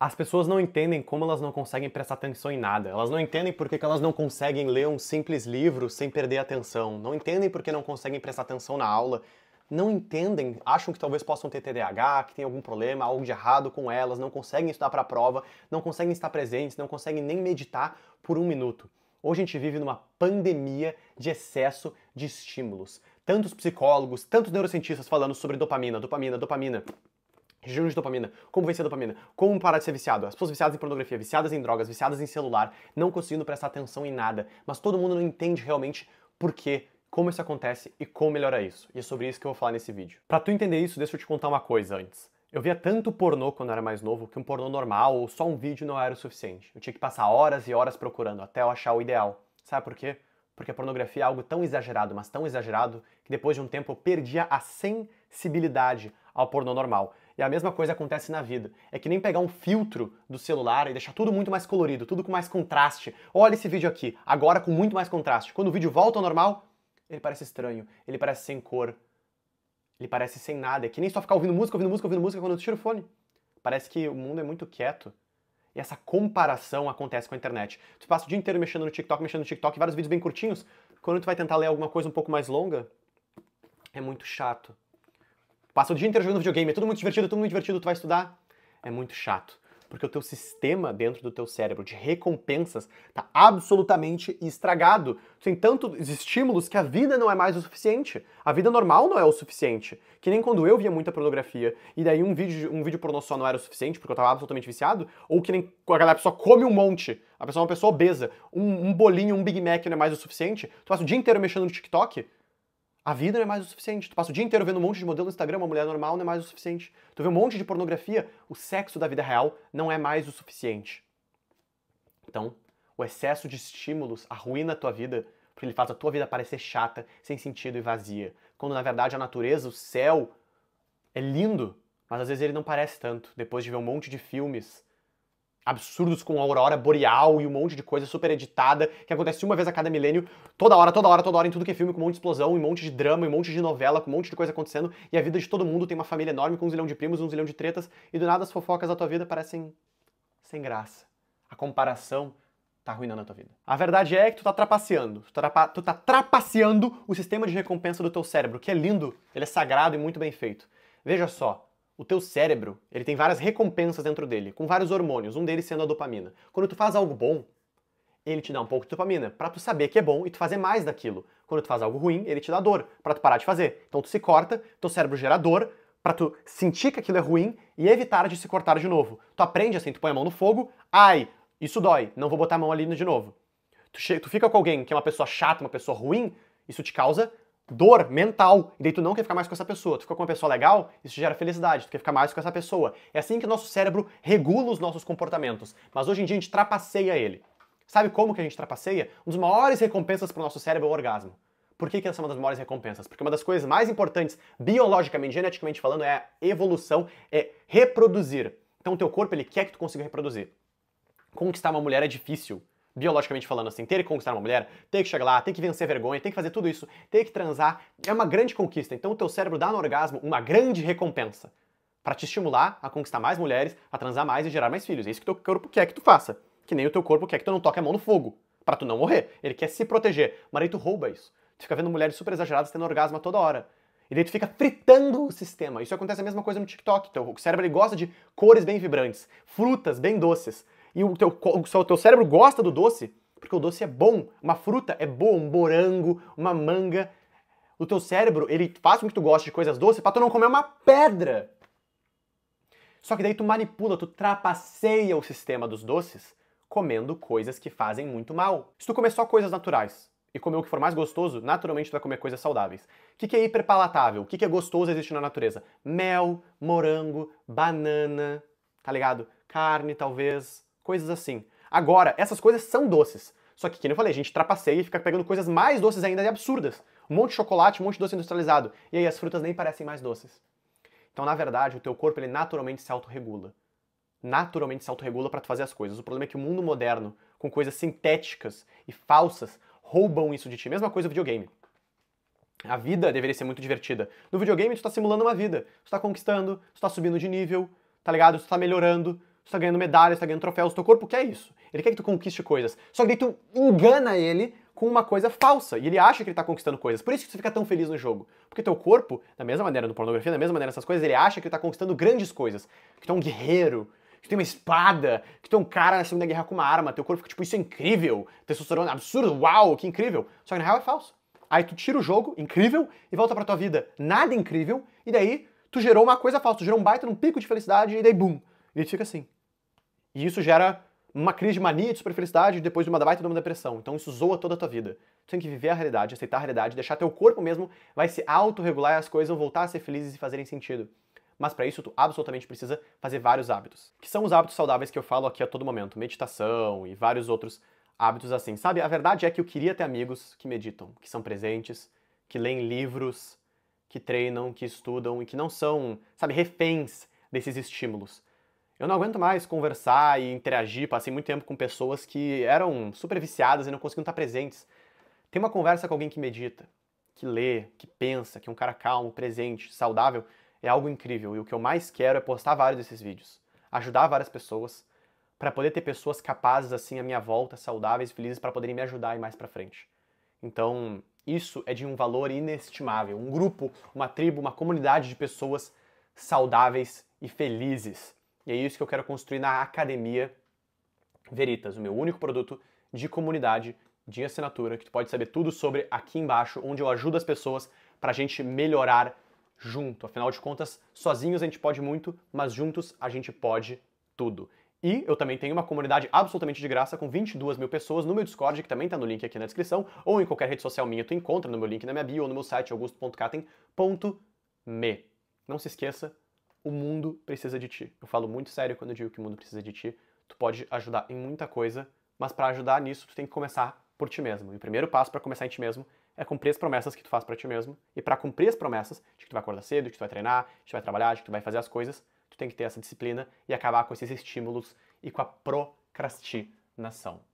As pessoas não entendem como elas não conseguem prestar atenção em nada. Elas não entendem por que, elas não conseguem ler um simples livro sem perder atenção. Não entendem por que não conseguem prestar atenção na aula. Não entendem, acham que talvez possam ter TDAH, que tem algum problema, algo de errado com elas, não conseguem estudar para a prova, não conseguem estar presentes, não conseguem nem meditar por um minuto. Hoje a gente vive numa pandemia de excesso de estímulos. Tantos psicólogos, tantos neurocientistas falando sobre dopamina, dopamina, dopamina. Jejum de dopamina, como vencer a dopamina, como parar de ser viciado. As pessoas viciadas em pornografia, viciadas em drogas, viciadas em celular, não conseguindo prestar atenção em nada, mas todo mundo não entende realmente por quê, como isso acontece e como melhorar isso. E é sobre isso que eu vou falar nesse vídeo. Para tu entender isso, deixa eu te contar uma coisa antes. Eu via tanto pornô quando eu era mais novo que um pornô normal ou só um vídeo não era o suficiente. Eu tinha que passar horas e horas procurando até eu achar o ideal. Sabe por quê? Porque a pornografia é algo tão exagerado, mas tão exagerado, que depois de um tempo eu perdia a sensibilidade ao pornô normal. E a mesma coisa acontece na vida. É que nem pegar um filtro do celular e deixar tudo muito mais colorido, tudo com mais contraste. Olha esse vídeo aqui, agora com muito mais contraste. Quando o vídeo volta ao normal, ele parece estranho, ele parece sem cor, ele parece sem nada. É que nem só ficar ouvindo música, ouvindo música, ouvindo música quando eu tiro o fone. Parece que o mundo é muito quieto. E essa comparação acontece com a internet. Tu passa o dia inteiro mexendo no TikTok, mexendo no TikTok, vários vídeos bem curtinhos. Quando tu vai tentar ler alguma coisa um pouco mais longa, é muito chato. Passa o dia inteiro jogando videogame, é tudo muito divertido, tudo muito divertido, tu vai estudar. É muito chato. Porque o teu sistema dentro do teu cérebro de recompensas está absolutamente estragado. Tu tem tantos estímulos que a vida não é mais o suficiente. A vida normal não é o suficiente. Que nem quando eu via muita pornografia e daí um vídeo, um vídeo pornô só não era o suficiente porque eu estava absolutamente viciado. Ou que nem a galera só come um monte. A pessoa é uma pessoa obesa. Um, um bolinho, um Big Mac não é mais o suficiente. Tu passa o dia inteiro mexendo no TikTok a vida não é mais o suficiente. Tu passa o dia inteiro vendo um monte de modelo no Instagram, uma mulher normal não é mais o suficiente. Tu vê um monte de pornografia, o sexo da vida real não é mais o suficiente. Então, o excesso de estímulos arruína a tua vida, porque ele faz a tua vida parecer chata, sem sentido e vazia. Quando na verdade a natureza, o céu, é lindo, mas às vezes ele não parece tanto, depois de ver um monte de filmes absurdos com a aurora boreal e um monte de coisa super editada que acontece uma vez a cada milênio, toda hora, toda hora, toda hora em tudo que é filme, com um monte de explosão, um monte de drama, um monte de novela, com um monte de coisa acontecendo e a vida de todo mundo tem uma família enorme com um zilhão de primos, um zilhão de tretas e do nada as fofocas da tua vida parecem sem graça. A comparação tá arruinando a tua vida. A verdade é que tu tá trapaceando. Tu, tá trapa, tu tá trapaceando o sistema de recompensa do teu cérebro, que é lindo, ele é sagrado e muito bem feito. Veja só, o teu cérebro, ele tem várias recompensas dentro dele, com vários hormônios, um deles sendo a dopamina. Quando tu faz algo bom, ele te dá um pouco de dopamina, para tu saber que é bom e tu fazer mais daquilo. Quando tu faz algo ruim, ele te dá dor, para tu parar de fazer. Então tu se corta, teu cérebro gera dor, para tu sentir que aquilo é ruim e evitar de se cortar de novo. Tu aprende assim, tu põe a mão no fogo, ai, isso dói, não vou botar a mão ali de novo. Tu, tu fica com alguém que é uma pessoa chata, uma pessoa ruim, isso te causa dor mental. E daí tu não quer ficar mais com essa pessoa. Tu ficou com uma pessoa legal, isso gera felicidade. Tu quer ficar mais com essa pessoa. É assim que o nosso cérebro regula os nossos comportamentos. Mas hoje em dia a gente trapaceia ele. Sabe como que a gente trapaceia? Um dos maiores recompensas para o nosso cérebro é o orgasmo. Por que, que essa é uma das maiores recompensas? Porque uma das coisas mais importantes, biologicamente, geneticamente falando, é a evolução, é reproduzir. Então o teu corpo ele quer que tu consiga reproduzir. Conquistar uma mulher é difícil biologicamente falando, assim, ter que conquistar uma mulher, ter que chegar lá, ter que vencer vergonha, ter que fazer tudo isso, ter que transar, é uma grande conquista. Então o teu cérebro dá no orgasmo uma grande recompensa para te estimular a conquistar mais mulheres, a transar mais e gerar mais filhos. É isso que o teu corpo quer que tu faça. Que nem o teu corpo quer que tu não toque a mão no fogo, para tu não morrer. Ele quer se proteger. Mas aí tu rouba isso. Tu fica vendo mulheres super exageradas tendo orgasmo a toda hora. E daí tu fica fritando o sistema. Isso acontece a mesma coisa no TikTok. Então, o cérebro ele gosta de cores bem vibrantes, frutas bem doces e o teu, o teu cérebro gosta do doce, porque o doce é bom, uma fruta é boa, um morango, uma manga. O teu cérebro, ele faz com que tu goste de coisas doces para tu não comer uma pedra. Só que daí tu manipula, tu trapaceia o sistema dos doces comendo coisas que fazem muito mal. Se tu comer só coisas naturais e comer o que for mais gostoso, naturalmente tu vai comer coisas saudáveis. O que, que é hiperpalatável? O que, que é gostoso existe na natureza? Mel, morango, banana, tá ligado? Carne, talvez, coisas assim. Agora, essas coisas são doces. Só que, como eu falei, a gente trapaceia e fica pegando coisas mais doces ainda e absurdas. Um monte de chocolate, um monte de doce industrializado. E aí as frutas nem parecem mais doces. Então, na verdade, o teu corpo ele naturalmente se autorregula. Naturalmente se autorregula para tu fazer as coisas. O problema é que o mundo moderno, com coisas sintéticas e falsas, roubam isso de ti. Mesma coisa o videogame. A vida deveria ser muito divertida. No videogame, tu tá simulando uma vida. Tu tá conquistando, tu tá subindo de nível, tá ligado? Tu tá melhorando, você tá ganhando medalhas, tá ganhando troféus, teu corpo quer isso. Ele quer que tu conquiste coisas. Só que daí tu engana ele com uma coisa falsa. E ele acha que ele tá conquistando coisas. Por isso que você fica tão feliz no jogo. Porque teu corpo, da mesma maneira no pornografia, da mesma maneira nessas coisas, ele acha que ele tá conquistando grandes coisas. Que tu é um guerreiro, que tu tem uma espada, que tu é um cara na Segunda Guerra com uma arma, teu corpo fica tipo, isso é incrível, testosterona é absurdo, uau, que incrível. Só que na real é falso. Aí tu tira o jogo, incrível, e volta pra tua vida, nada incrível, e daí tu gerou uma coisa falsa, tu gerou um baita num pico de felicidade, e daí bum. E ele fica assim. E isso gera uma crise de mania de superfelicidade e depois de uma baita de uma depressão. Então isso zoa toda a tua vida. Tu tem que viver a realidade, aceitar a realidade, deixar teu corpo mesmo vai se autorregular e as coisas vão voltar a ser felizes e fazerem sentido. Mas para isso tu absolutamente precisa fazer vários hábitos, que são os hábitos saudáveis que eu falo aqui a todo momento, meditação e vários outros hábitos assim. Sabe, a verdade é que eu queria ter amigos que meditam, que são presentes, que leem livros, que treinam, que estudam e que não são, sabe, reféns desses estímulos. Eu não aguento mais conversar e interagir, passei muito tempo com pessoas que eram super viciadas e não conseguiam estar presentes. Tem uma conversa com alguém que medita, que lê, que pensa, que é um cara calmo, presente, saudável, é algo incrível. E o que eu mais quero é postar vários desses vídeos, ajudar várias pessoas, para poder ter pessoas capazes assim à minha volta, saudáveis, felizes, para poderem me ajudar e mais para frente. Então, isso é de um valor inestimável. Um grupo, uma tribo, uma comunidade de pessoas saudáveis e felizes. E é isso que eu quero construir na Academia Veritas, o meu único produto de comunidade de assinatura que tu pode saber tudo sobre aqui embaixo, onde eu ajudo as pessoas para a gente melhorar junto. Afinal de contas, sozinhos a gente pode muito, mas juntos a gente pode tudo. E eu também tenho uma comunidade absolutamente de graça com 22 mil pessoas no meu Discord, que também está no link aqui na descrição, ou em qualquer rede social minha tu encontra no meu link na minha bio ou no meu site augusto.caten.me. Não se esqueça, o mundo precisa de ti. Eu falo muito sério quando eu digo que o mundo precisa de ti. Tu pode ajudar em muita coisa, mas para ajudar nisso, tu tem que começar por ti mesmo. E o primeiro passo para começar em ti mesmo é cumprir as promessas que tu faz para ti mesmo. E para cumprir as promessas de que tu vai acordar cedo, de que tu vai treinar, de que tu vai trabalhar, de que tu vai fazer as coisas, tu tem que ter essa disciplina e acabar com esses estímulos e com a procrastinação.